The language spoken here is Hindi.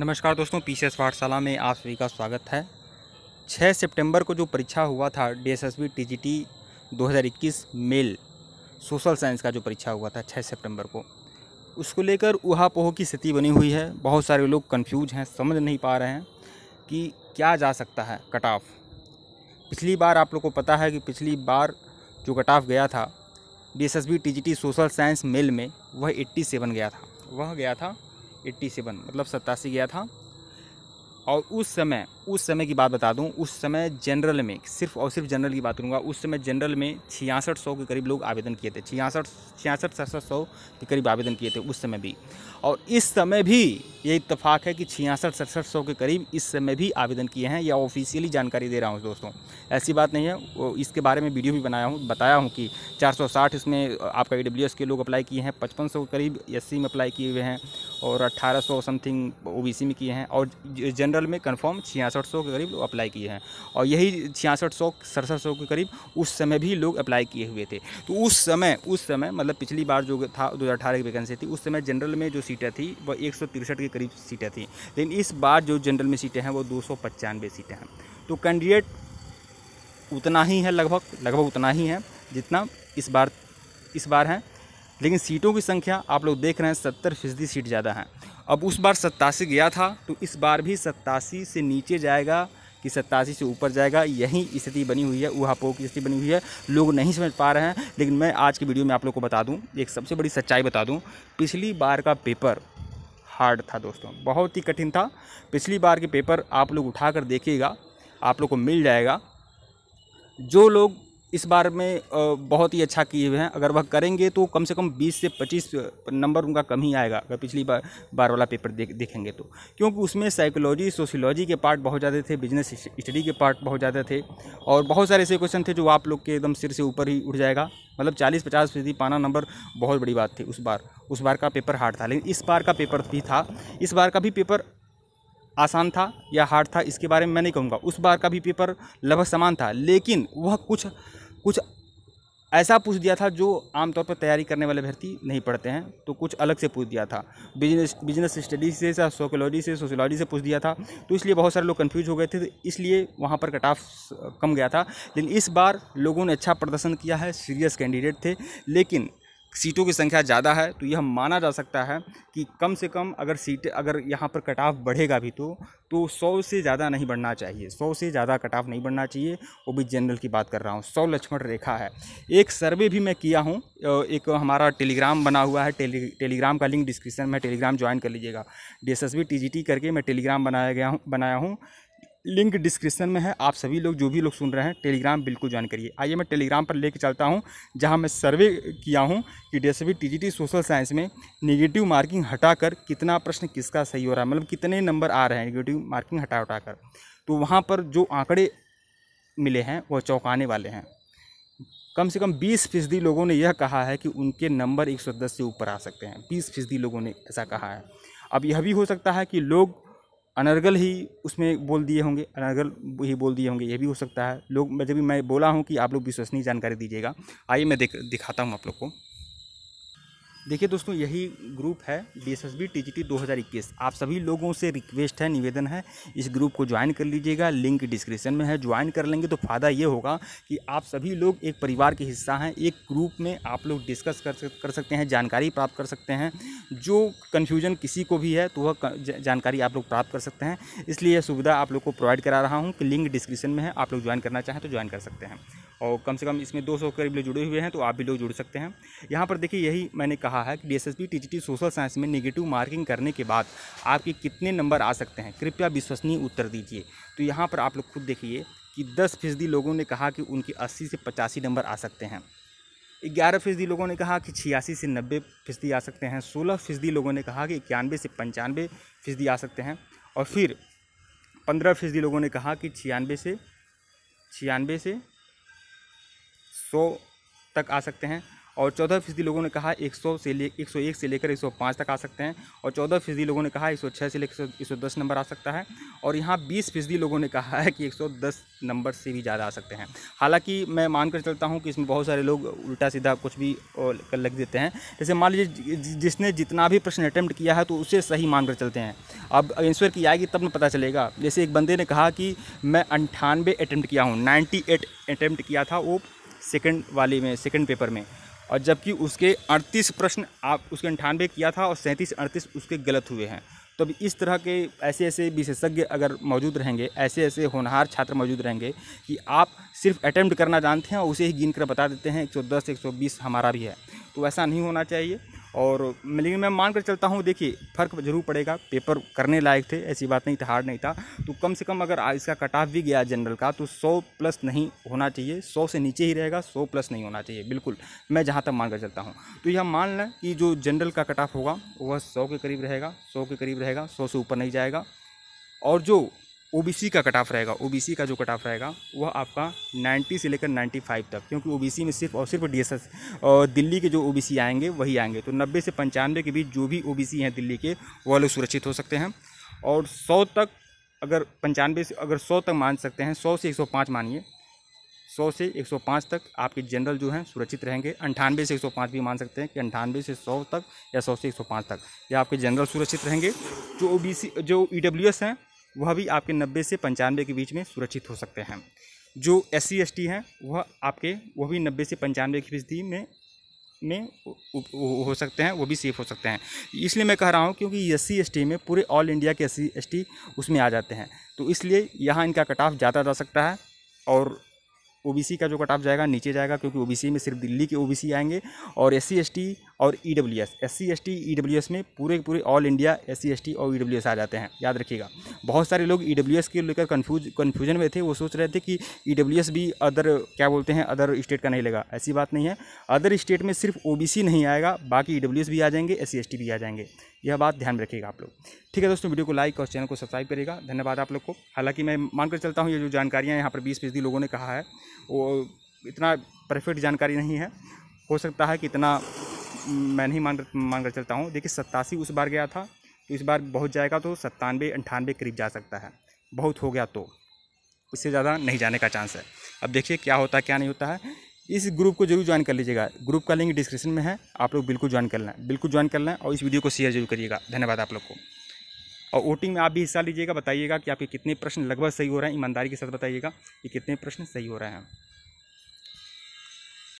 नमस्कार दोस्तों पी सी एस पाठशाला में आप सभी का स्वागत है 6 सितंबर को जो परीक्षा हुआ था D S S B T G T दो हज़ार इक्कीस मेल सोशल साइंस का जो परीक्षा हुआ था 6 सितंबर को उसको लेकर उहापोह की स्थिति बनी हुई है बहुत सारे लोग कंफ्यूज हैं समझ नहीं पा रहे हैं कि क्या जा सकता है कट ऑफ पिछली बार आप लोग को पता है कि पिछली बार जो कट ऑफ गया था D S S B T G T social science male में वह एट्टी सेवन गया था वह गया था एट्टी सेवन मतलब सत्तासी गया था और उस समय उस समय की बात बता दूं उस समय जनरल में सिर्फ और सिर्फ जनरल की बात करूँगा उस समय जनरल में छियासठ सौ के करीब लोग आवेदन किए थे छियासठ छियासठ सड़सठ सौ के करीब आवेदन किए थे उस समय भी और इस समय भी ये इतफाक़ है कि छियासठ सड़सठ सौ के करीब इस समय भी आवेदन किए हैं या ऑफिशियली जानकारी दे रहा हूँ दोस्तों ऐसी बात नहीं है इसके बारे में वीडियो भी बनाया हूँ बताया हूँ कि चार इसमें आपका ई के लोग अप्लाई किए हैं पचपन के करीब एस में अप्लाई किए हुए हैं और 1800 समथिंग ओबीसी में किए हैं और जनरल में कंफर्म छियासठ के करीब अप्लाई किए हैं और यही छियासठ सौ सड़सठ के करीब उस समय भी लोग अप्लाई किए हुए थे तो उस समय उस समय मतलब पिछली बार जो था दो की वैकेंसी थी उस समय जनरल में जो सीटें थी वह एक के करीब सीटें थी लेकिन इस बार जो जनरल में सीटें हैं वो दो सीटें हैं तो कैंडिडेट उतना ही है लगभग लगभग उतना ही है जितना इस बार इस बार है लेकिन सीटों की संख्या आप लोग देख रहे हैं सत्तर फीसदी सीट ज़्यादा है अब उस बार सत्तासी गया था तो इस बार भी सत्तासी से नीचे जाएगा कि सत्तासी से ऊपर जाएगा यही स्थिति बनी हुई है ऊहापोह की स्थिति बनी हुई है लोग नहीं समझ पा रहे हैं लेकिन मैं आज की वीडियो में आप लोग को बता दूँ एक सबसे बड़ी सच्चाई बता दूँ पिछली बार का पेपर हार्ड था दोस्तों बहुत ही कठिन था पिछली बार के पेपर आप लोग उठा कर देखिएगा आप लोग को मिल जाएगा जो लोग इस बार में बहुत ही अच्छा किए हुए हैं अगर वह करेंगे तो कम से कम बीस से पच्चीस नंबर उनका कम ही आएगा अगर पिछली बार बार वाला पेपर देख देखेंगे तो क्योंकि उसमें साइकोलॉजी सोशियोलॉजी के पार्ट बहुत ज़्यादा थे बिजनेस स्टडी के पार्ट बहुत ज़्यादा थे और बहुत सारे ऐसे क्वेश्चन थे जो आप लोग के एकदम सिर से ऊपर ही उठ जाएगा मतलब चालीस पचास फीसदी पाना नंबर बहुत बड़ी बात थी उस बार उस बार का पेपर हार्ड था लेकिन इस बार का पेपर भी था इस बार का भी पेपर आसान था या हार्ड था इसके बारे में मैं नहीं कहूँगा उस बार का भी पेपर लगभग समान था लेकिन वह कुछ कुछ ऐसा पूछ दिया था जो आमतौर पर तैयारी करने वाले भर्ती नहीं पढ़ते हैं तो कुछ अलग से पूछ दिया था बिजनेस बिजनेस स्टडीज से सोकोलॉजी से सोशोलॉजी से पूछ दिया था तो इसलिए बहुत सारे लोग कन्फ्यूज हो गए थे तो इसलिए वहाँ पर कट ऑफ कम गया था लेकिन इस बार लोगों ने अच्छा प्रदर्शन किया है सीरियस कैंडिडेट थे लेकिन सीटों की संख्या ज़्यादा है तो यह माना जा सकता है कि कम से कम अगर सीटें अगर यहाँ पर कटाव बढ़ेगा भी तो तो सौ से ज़्यादा नहीं बढ़ना चाहिए सौ से ज़्यादा कटाव नहीं बढ़ना चाहिए वो भी जनरल की बात कर रहा हूँ सौ लक्ष्मण रेखा है एक सर्वे भी मैं किया हूँ एक हमारा टेलीग्राम बना हुआ है टेली टेलीग्राम का लिंक डिस्क्रिप्शन में टेलीग्राम ज्वाइन कर लीजिएगा डी एस करके मैं टेलीग्राम बनाया गया हूँ बनाया हूँ लिंक डिस्क्रिप्शन में है आप सभी लोग जो भी लोग सुन रहे हैं टेलीग्राम बिल्कुल ज्वाइन करिए आइए मैं टेलीग्राम पर लेकर चलता हूँ जहाँ मैं सर्वे किया हूँ कि D S T social science में निगेटिव मार्किंग हटाकर कितना प्रश्न किसका सही हो रहा है मतलब कितने नंबर आ रहे हैं निगेटिव मार्किंग हटा कर तो वहाँ पर जो आंकड़े मिले हैं वह चौंकाने वाले हैं कम से कम 20 फीसदी लोगों ने यह कहा है कि उनके नंबर 110 से ऊपर आ सकते हैं 20 फीसदी लोगों ने ऐसा कहा है अब यह भी हो सकता है कि लोग अनर्गल ही उसमें बोल दिए होंगे अनर्गल ही बोल दिए होंगे ये भी हो सकता है लोग जब भी मैं बोला हूँ कि आप लोग विश्वसनीय जानकारी दीजिएगा आइए मैं दिख दिखाता हूँ आप लोग को देखिए दोस्तों यही ग्रुप है D S S B T G T दो हज़ार इक्कीस आप सभी लोगों से रिक्वेस्ट है निवेदन है इस ग्रुप को ज्वाइन कर लीजिएगा लिंक डिस्क्रिप्शन में है ज्वाइन कर लेंगे तो फ़ायदा ये होगा कि आप सभी लोग एक परिवार के हिस्सा हैं एक ग्रुप में आप लोग डिस्कस कर कर सकते हैं जानकारी प्राप्त कर सकते हैं जो कन्फ्यूजन किसी को भी है तो वह जानकारी आप लोग प्राप्त कर सकते हैं इसलिए यह सुविधा आप लोग को प्रोवाइड करा रहा हूँ कि लिंक डिस्क्रिप्शन में है आप लोग ज्वाइन करना चाहें तो ज्वाइन कर सकते हैं और कम से कम इसमें 200 सौ करीब लोग जुड़े हुए हैं तो आप भी लोग जुड़ सकते हैं यहाँ पर देखिए यही मैंने कहा है कि डी एस सोशल साइंस में निगेटिव मार्किंग करने के बाद आपके कितने नंबर आ सकते हैं कृपया विश्वसनीय उत्तर दीजिए तो यहाँ पर आप लोग खुद देखिए कि दस फीसदी लोगों ने कहा कि उनके अस्सी से पचासी नंबर आ सकते हैं ग्यारह फीसदी लोगों ने कहा कि छियासी से नब्बे फीसदी आ सकते हैं सोलह फीसदी लोगों ने कहा कि इक्यानवे से पंचानवे फीसदी आ सकते हैं और फिर पंद्रह फीसदी लोगों ने कहा कि छियानवे से छियानवे से सौ तक आ सकते हैं और चौदह फीसदी लोगों ने कहा एक सौ से ले एक सौ एक से लेकर एक सौ पाँच तक आ सकते हैं और चौदह फीसदी लोगों ने कहा एक सौ छः से लेकर एक सौ दस नंबर आ सकता है और यहाँ बीस फीसदी लोगों ने कहा है कि एक सौ दस नंबर से भी ज़्यादा आ सकते हैं हालांकि मैं मानकर चलता हूँ कि इसमें बहुत सारे लोग उल्टा सीधा कुछ भी कर लग देते हैं जैसे मान लीजिए जिसने जितना भी प्रश्न अटैम्प्ट किया है तो उसे सही मान चलते हैं अब आंसर की आएगी तब में पता चलेगा जैसे एक बंदे ने कहा कि मैं अंठानवे अटैम्प्ट किया हूँ नाइन्टी एट अटैम्प्ट किया था वो सेकंड वाली में सेकंड पेपर में और जबकि उसके 38 प्रश्न आप उसके अंठानवे किया था और सैंतीस अड़तीस उसके गलत हुए हैं तो अब इस तरह के ऐसे ऐसे विशेषज्ञ अगर मौजूद रहेंगे ऐसे ऐसे होनहार छात्र मौजूद रहेंगे कि आप सिर्फ अटैम्प्ट करना जानते हैं और उसे ही गिन कर बता देते हैं एक सौ हमारा भी है तो ऐसा नहीं होना चाहिए और लेकिन मैं मान कर चलता हूँ देखिए फ़र्क जरूर पड़ेगा पेपर करने लायक थे ऐसी बात नहीं था हार्ड नहीं था तो कम से कम अगर इसका कट ऑफ भी गया जनरल का तो सौ प्लस नहीं होना चाहिए सौ से नीचे ही रहेगा सौ प्लस नहीं होना चाहिए बिल्कुल मैं जहाँ तक मान कर चलता हूँ तो यह मान लें कि जो जनरल का कट ऑफ होगा वह सौ के करीब रहेगा सौ के करीब रहेगा सौ से ऊपर नहीं जाएगा और जो ओबीसी का कट ऑफ रहेगा ओबीसी का जो कट ऑफ रहेगा वह आपका 90 से लेकर 95 तक क्योंकि ओबीसी में सिर्फ और सिर्फ डीएसएस और दिल्ली के जो ओबीसी आएंगे वही आएंगे तो 90 से पंचानवे के बीच जो भी ओबीसी हैं दिल्ली के वह लोग सुरक्षित हो सकते हैं और सौ तक अगर पंचानवे से अगर सौ तक मान सकते हैं सौ से एक मानिए सौ से 105 तक आपके जनरल जो हैं सुरक्षित रहेंगे अंठानवे से 105 भी मान सकते हैं कि अंठानवे से 100 तक या 100 से 105 तक या आपके जनरल सुरक्षित रहेंगे जो ओबीसी जो ई e हैं वह भी आपके नब्बे से पंचानवे के बीच में सुरक्षित हो सकते हैं जो एस सी एस टी हैं वह आपके वह भी नब्बे से पंचानवे की फीसदी में में हो सकते हैं वो भी सेफ़ हो सकते हैं इसलिए मैं कह रहा हूँ क्योंकि एस सी में पूरे ऑल इंडिया के एस सी उसमें आ जाते हैं तो इसलिए यहाँ इनका कट ऑफ ज़्यादा जा सकता है और ओ का जो कट ऑफ जाएगा नीचे जाएगा क्योंकि ओ में सिर्फ दिल्ली के ओ आएंगे और एस सी और E W S S C S T E W S में पूरे पूरे all India S C S T और ई डब्ल्यू एस आ जाते हैं याद रखिएगा बहुत सारे लोग ई डब्ल्यू एस के लेकर कन्फ्यूज कन्फ्यूजन में थे वो सोच रहे थे कि ई डब्ल्यू एस भी अदर क्या बोलते हैं अदर स्टेट का नहीं लगा ऐसी बात नहीं है अदर स्टेट में सिर्फ ओ बी सी नहीं आएगा बाकी ई डब्ल्यू एस भी आ जाएंगे एस सी एस टी भी आ जाएंगे यह बात ध्यान रखिएगा आप लोग ठीक है दोस्तों वीडियो को लाइक और चैनल को सब्सक्राइब करिएगा धन्यवाद आप लोग को हालांकि मैं मानकर चलता हूँ ये जो जानकारियाँ यहाँ पर बीस फीसदी लोगों ने कहा है वो इतना परफेक्ट जानकारी नहीं है हो सकता है कि इतना मैं नहीं मान मान कर चलता हूँ देखिए सत्तासी उस बार गया था तो इस बार बहुत जाएगा तो सत्तानवे अंठानवे करीब जा सकता है बहुत हो गया तो इससे ज़्यादा नहीं जाने का चांस है अब देखिए क्या होता है क्या नहीं होता है इस ग्रुप को जरूर ज्वाइन कर लीजिएगा ग्रुप का लिंक डिस्क्रिप्शन में है आप लोग बिल्कुल ज्वाइन कर लें बिल्कुल ज्वाइन कर लें और इस वीडियो को शेयर जरूर करिएगा धन्यवाद आप लोग को और वोटिंग में आप भी हिस्सा लीजिएगा बताइएगा कि आपके कितने प्रश्न लगभग सही हो रहे हैं ईमानदारी के साथ बताइएगा कि कितने प्रश्न सही हो रहे हैं